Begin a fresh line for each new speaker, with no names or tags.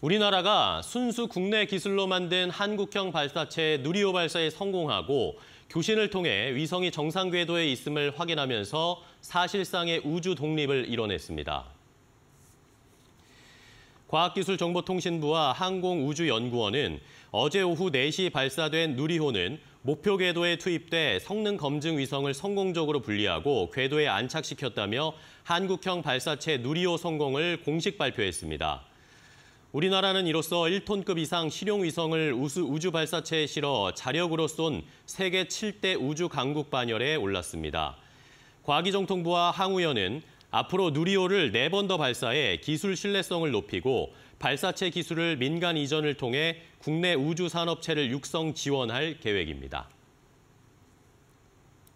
우리나라가 순수 국내 기술로 만든 한국형 발사체 누리호 발사에 성공하고 교신을 통해 위성이 정상 궤도에 있음을 확인하면서 사실상의 우주 독립을 이뤄냈습니다. 과학기술정보통신부와 항공우주연구원은 어제 오후 4시 발사된 누리호는 목표 궤도에 투입돼 성능 검증 위성을 성공적으로 분리하고 궤도에 안착시켰다며 한국형 발사체 누리호 성공을 공식 발표했습니다. 우리나라는 이로써 1톤급 이상 실용위성을 우주 발사체에 실어 자력으로 쏜 세계 7대 우주 강국 반열에 올랐습니다. 과기정통부와 항우연은 앞으로 누리호를 4번 더 발사해 기술 신뢰성을 높이고 발사체 기술을 민간 이전을 통해 국내 우주 산업체를 육성 지원할 계획입니다.